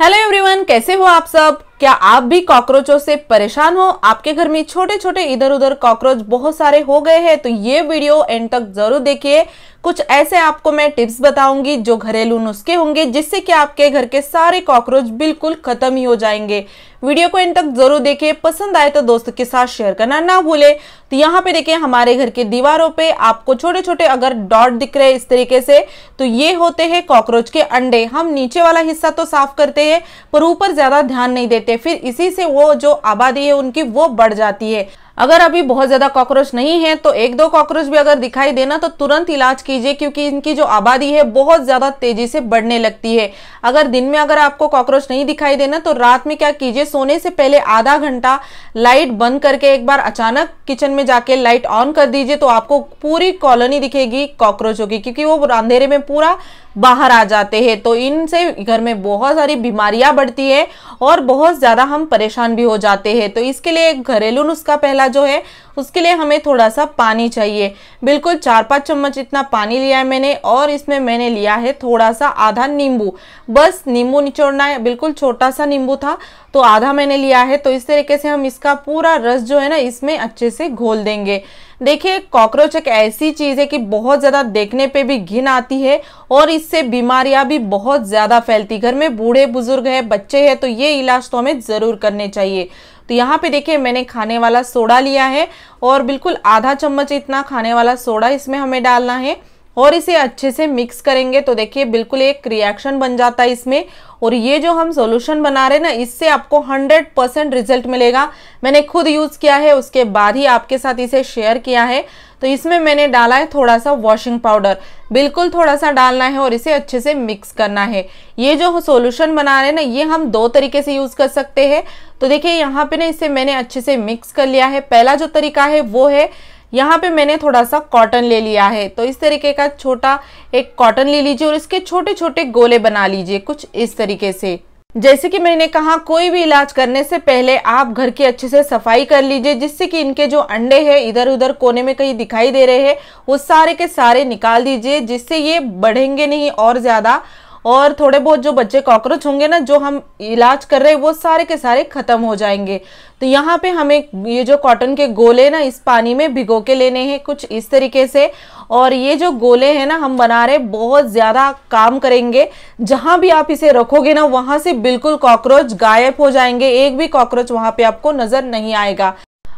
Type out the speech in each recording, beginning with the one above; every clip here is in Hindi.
हेलो एवरीवन कैसे हो आप सब क्या आप भी कॉकरोचों से परेशान हो आपके घर में छोटे छोटे इधर उधर कॉकरोच बहुत सारे हो गए हैं तो ये वीडियो एंड तक जरूर देखिए कुछ ऐसे आपको मैं टिप्स बताऊंगी जो घरेलू नुस्खे होंगे जिससे कि आपके घर के सारे कॉकरोच बिल्कुल खत्म ही हो जाएंगे वीडियो को इन तक जरूर देखें पसंद आए तो दोस्तों के साथ शेयर करना ना भूले तो यहाँ पे देखें हमारे घर के दीवारों पे आपको छोटे छोटे अगर डॉट दिख रहे इस तरीके से तो ये होते हैं कॉकरोच के अंडे हम नीचे वाला हिस्सा तो साफ करते हैं पर ऊपर ज्यादा ध्यान नहीं देते फिर इसी से वो जो आबादी है उनकी वो बढ़ जाती है अगर अभी बहुत ज्यादा कॉकरोच नहीं है तो एक दो कॉकरोच भी अगर दिखाई देना तो तुरंत इलाज कीजिए क्योंकि इनकी जो आबादी है बहुत ज्यादा तेजी से बढ़ने लगती है अगर दिन में अगर आपको कॉकरोच नहीं दिखाई देना तो रात में क्या कीजिए सोने से पहले आधा घंटा लाइट बंद करके एक बार अचानक किचन में जाके लाइट ऑन कर दीजिए तो आपको पूरी कॉलोनी दिखेगी कॉकरोचों की क्योंकि वो अंधेरे में पूरा बाहर आ जाते हैं तो इनसे घर में बहुत सारी बीमारियां बढ़ती है और बहुत ज़्यादा हम परेशान भी हो जाते हैं तो इसके लिए एक घरेलू नुस्खा पहला जो है उसके लिए हमें थोड़ा सा पानी चाहिए बिल्कुल चार पाँच चम्मच इतना पानी लिया है मैंने और इसमें मैंने लिया है थोड़ा सा आधा नींबू बस नींबू निचोड़ना है बिल्कुल छोटा सा नींबू था तो आधा मैंने लिया है तो इस तरीके से हम इसका पूरा रस जो है ना इसमें अच्छे से घोल देंगे देखिए कॉकरोच एक ऐसी चीज़ है कि बहुत ज़्यादा देखने पे भी घिन आती है और इस इससे बीमारियां भी बहुत ज़्यादा फैलती घर में बूढ़े बुजुर्ग है बच्चे हैं तो ये इलाज तो हमें ज़रूर करने चाहिए तो यहाँ पे देखिए मैंने खाने वाला सोडा लिया है और बिल्कुल आधा चम्मच इतना खाने वाला सोडा इसमें हमें डालना है और इसे अच्छे से मिक्स करेंगे तो देखिए बिल्कुल एक रिएक्शन बन जाता है इसमें और ये जो हम सॉल्यूशन बना रहे हैं ना इससे आपको 100 परसेंट रिजल्ट मिलेगा मैंने खुद यूज़ किया है उसके बाद ही आपके साथ इसे शेयर किया है तो इसमें मैंने डाला है थोड़ा सा वॉशिंग पाउडर बिल्कुल थोड़ा सा डालना है और इसे अच्छे से मिक्स करना है ये जो सॉल्यूशन बना रहे हैं ना ये हम दो तरीके से यूज़ कर सकते हैं तो देखिए यहाँ पे ना इसे मैंने अच्छे से मिक्स कर लिया है पहला जो तरीका है वो है यहाँ पे मैंने थोड़ा सा कॉटन ले लिया है तो इस तरीके का छोटा एक कॉटन ले लीजिए और इसके छोटे छोटे गोले बना लीजिए कुछ इस तरीके से जैसे कि मैंने कहा कोई भी इलाज करने से पहले आप घर की अच्छे से सफाई कर लीजिए जिससे कि इनके जो अंडे हैं इधर उधर कोने में कहीं दिखाई दे रहे हैं वो सारे के सारे निकाल दीजिए जिससे ये बढ़ेंगे नहीं और ज़्यादा और थोड़े बहुत जो बच्चे कॉकरोच होंगे ना जो हम इलाज कर रहे हैं वो सारे के सारे ख़त्म हो जाएंगे तो यहाँ पे हमें ये जो कॉटन के गोले ना इस पानी में भिगो के लेने हैं कुछ इस तरीके से और ये जो गोले हैं ना हम बना रहे बहुत ज़्यादा काम करेंगे जहाँ भी आप इसे रखोगे ना वहाँ से बिल्कुल कॉकरोच गायब हो जाएंगे एक भी कॉकरोच वहाँ पे आपको नज़र नहीं आएगा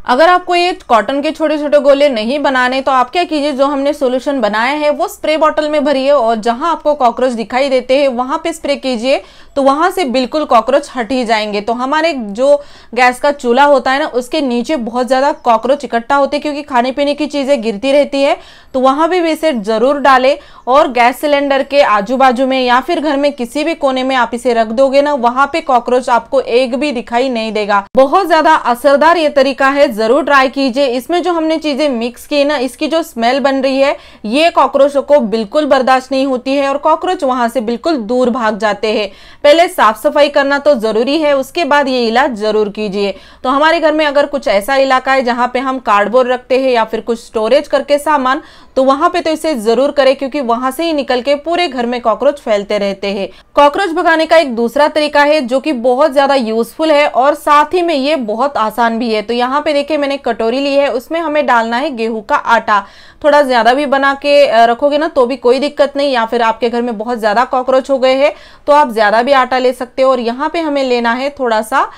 अगर आपको ये कॉटन के छोटे छोटे गोले नहीं बनाने तो आप क्या कीजिए जो हमने सोल्यूशन बनाया है वो स्प्रे बॉटल में भरिए और जहां आपको कॉकरोच दिखाई देते हैं वहां पे स्प्रे कीजिए तो वहां से बिल्कुल कॉकरोच हट ही जाएंगे तो हमारे जो गैस का चूल्हा होता है ना उसके नीचे बहुत ज़्यादा कॉकरोच इकट्ठा होते हैं क्योंकि खाने पीने की चीज़ें गिरती रहती है तो वहाँ भी वैसे ज़रूर डालें और गैस सिलेंडर के आजू बाजू में या फिर घर में किसी भी कोने में आप इसे रख दोगे ना वहाँ पे कॉकरोच आपको एक भी दिखाई नहीं देगा बहुत ज़्यादा असरदार ये तरीका है ज़रूर ट्राई कीजिए इसमें जो हमने चीज़ें मिक्स की ना इसकी जो स्मेल बन रही है ये कॉकरोचों को बिल्कुल बर्दाश्त नहीं होती है और कॉकरोच वहां से बिल्कुल दूर भाग जाते हैं पहले साफ सफाई करना तो ज़रूरी है उसके बाद ये इलाज ज़रूर कीजिए तो हमारे घर में अगर कुछ ऐसा इलाका है जहां पे हम कार्डबोर्ड रखते हैं या फिर कुछ स्टोरेज करके सामान तो वहां पे तो इसे ज़रूर करें क्योंकि वहां से ही निकल के पूरे घर में कॉकरोच फैलते रहते हैं कॉकरोच भगाने का एक दूसरा तरीका है जो कि बहुत ज़्यादा यूजफुल है और साथ ही में ये बहुत आसान भी है तो यहाँ पे देखिए मैंने कटोरी ली है उसमें हमें डालना है गेहूं का आटा थोड़ा ज़्यादा भी बना के रखोगे ना तो भी कोई दिक्कत नहीं या फिर आपके घर में बहुत ज़्यादा कॉकरोच हो गए हैं तो आप ज़्यादा भी आटा ले सकते हो और यहाँ पर हमें लेना है थोड़ा सा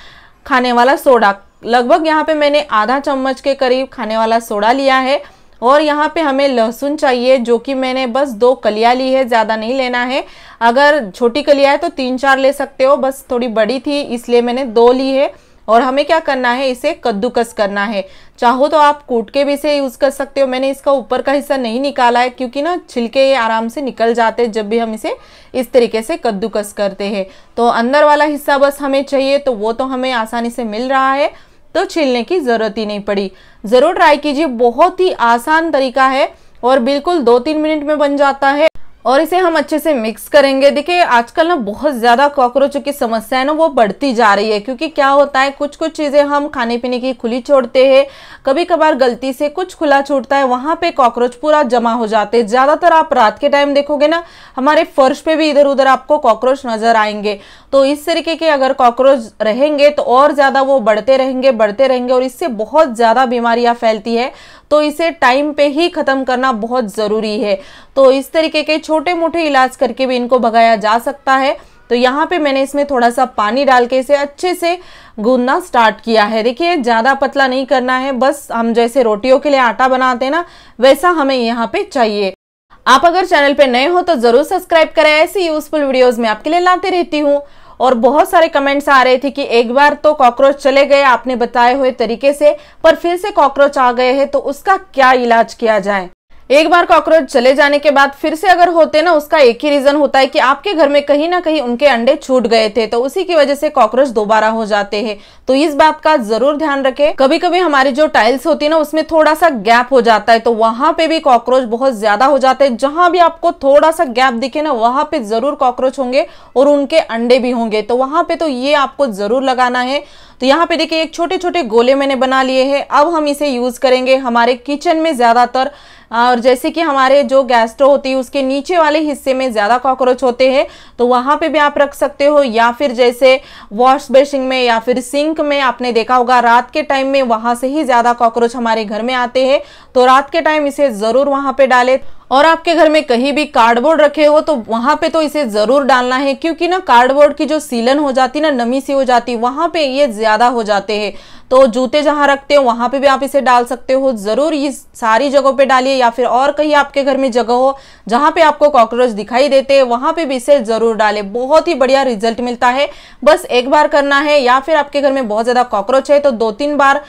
खाने वाला सोडा लगभग यहाँ पे मैंने आधा चम्मच के करीब खाने वाला सोडा लिया है और यहाँ पे हमें लहसुन चाहिए जो कि मैंने बस दो कलियाँ ली है ज़्यादा नहीं लेना है अगर छोटी कलिया है तो तीन चार ले सकते हो बस थोड़ी बड़ी थी इसलिए मैंने दो ली है और हमें क्या करना है इसे कद्दूकस करना है चाहो तो आप कूट के भी इसे यूज़ कर सकते हो मैंने इसका ऊपर का हिस्सा नहीं निकाला है क्योंकि ना छिलके ये आराम से निकल जाते हैं जब भी हम इसे इस तरीके से कद्दूकस करते हैं तो अंदर वाला हिस्सा बस हमें चाहिए तो वो तो हमें आसानी से मिल रहा है तो छिलने की ज़रूरत ही नहीं पड़ी ज़रूर ट्राई कीजिए बहुत ही आसान तरीका है और बिल्कुल दो तीन मिनट में बन जाता है और इसे हम अच्छे से मिक्स करेंगे देखिए आजकल ना बहुत ज़्यादा कॉकरोचों की समस्या है ना वो बढ़ती जा रही है क्योंकि क्या होता है कुछ कुछ चीज़ें हम खाने पीने की खुली छोड़ते हैं कभी कभार गलती से कुछ खुला छोड़ता है वहाँ पे कॉकरोच पूरा जमा हो जाते हैं ज़्यादातर आप रात के टाइम देखोगे ना हमारे फर्श पे भी इधर उधर आपको कॉकरोच नज़र आएंगे तो इस तरीके के अगर कॉकरोच रहेंगे तो और ज़्यादा वो बढ़ते रहेंगे बढ़ते रहेंगे और इससे बहुत ज़्यादा बीमारियाँ फैलती है तो इसे टाइम पे ही ख़त्म करना बहुत ज़रूरी है तो इस तरीके के छोटे मोटे इलाज करके भी इनको भगाया जा सकता है तो यहाँ पे मैंने इसमें थोड़ा सा पानी डाल के इसे अच्छे से गूंदना स्टार्ट किया है देखिए ज़्यादा पतला नहीं करना है बस हम जैसे रोटियों के लिए आटा बनाते हैं ना वैसा हमें यहाँ पे चाहिए आप अगर चैनल पे नए हो तो जरूर सब्सक्राइब करें ऐसी यूजफुल वीडियोस में आपके लिए लाते रहती हूँ और बहुत सारे कमेंट्स आ रहे थे कि एक बार तो कॉकरोच चले गए आपने बताए हुए तरीके से पर फिर से कॉकरोच आ गए हैं तो उसका क्या इलाज किया जाए एक बार कॉकरोच चले जाने के बाद फिर से अगर होते ना उसका एक ही रीजन होता है कि आपके घर में कहीं ना कहीं उनके अंडे छूट गए थे तो उसी की वजह से कॉकरोच दोबारा हो जाते हैं तो इस बात का जरूर ध्यान रखें कभी कभी हमारी जो टाइल्स होती है ना उसमें थोड़ा सा गैप हो जाता है तो वहां पे भी कॉकरोच बहुत ज्यादा हो जाते हैं जहां भी आपको थोड़ा सा गैप दिखे ना वहां पे जरूर कॉकरोच होंगे और उनके अंडे भी होंगे तो वहां पे तो ये आपको जरूर लगाना है तो यहाँ पे देखिए एक छोटे छोटे गोले मैंने बना लिए हैं अब हम इसे यूज करेंगे हमारे किचन में ज्यादातर हाँ, और जैसे कि हमारे जो गैस्ट्रो होती है उसके नीचे वाले हिस्से में ज़्यादा कॉकरोच होते हैं तो वहाँ पे भी आप रख सकते हो या फिर जैसे वॉश बेसिन में या फिर सिंक में आपने देखा होगा रात के टाइम में वहाँ से ही ज़्यादा कॉकरोच हमारे घर में आते हैं तो रात के टाइम इसे ज़रूर वहाँ पर डालें और आपके घर में कहीं भी कार्डबोर्ड रखे हो तो वहां पे तो इसे जरूर डालना है क्योंकि ना कार्डबोर्ड की जो सीलन हो जाती है ना नमी सी हो जाती वहां पे ये ज्यादा हो जाते हैं तो जूते जहाँ रखते हो वहाँ पे भी आप इसे डाल सकते हो ज़रूर ये सारी जगहों पे डालिए या फिर और कहीं आपके घर में जगह हो जहाँ पे आपको कॉकरोच दिखाई देते हैं वहाँ पे भी इसे ज़रूर डालें बहुत ही बढ़िया रिजल्ट मिलता है बस एक बार करना है या फिर आपके घर में बहुत ज़्यादा कॉकरोच है तो दो तीन बार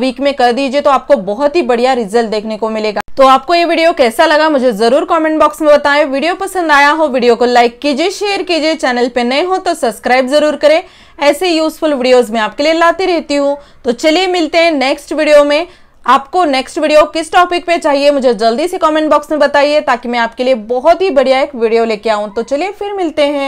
वीक में कर दीजिए तो आपको बहुत ही बढ़िया रिजल्ट देखने को मिलेगा तो आपको ये वीडियो कैसा लगा मुझे जरूर कमेंट बॉक्स में बताएं वीडियो पसंद आया हो वीडियो को लाइक कीजिए शेयर कीजिए चैनल पे नए हो तो सब्सक्राइब जरूर करें ऐसे यूजफुल वीडियोस में आपके लिए लाती रहती हूँ तो चलिए मिलते हैं नेक्स्ट वीडियो में आपको नेक्स्ट वीडियो किस टॉपिक पे चाहिए मुझे जल्दी से कमेंट बॉक्स में बताइए ताकि मैं आपके लिए बहुत ही बढ़िया एक वीडियो लेके आऊँ तो चलिए फिर मिलते हैं